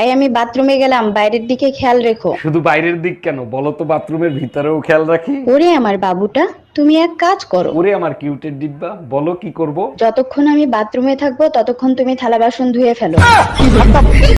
এই আমি বাথরুমে গেলাম বাইরের দিকে খেয়াল রেখো শুধু বাইরের দিক কেন বলো তো বাথরুমের ভিতরেও খেয়াল রাখি ওরে আমার বাবুটা তুমি এক কাজ করো ওরে আমার কিউটের ডিব্বা বলো কি করব যতক্ষণ আমি বাথরুমে থাকবো ততক্ষণ তুমি থালা বাসন ধুয়ে ফেলো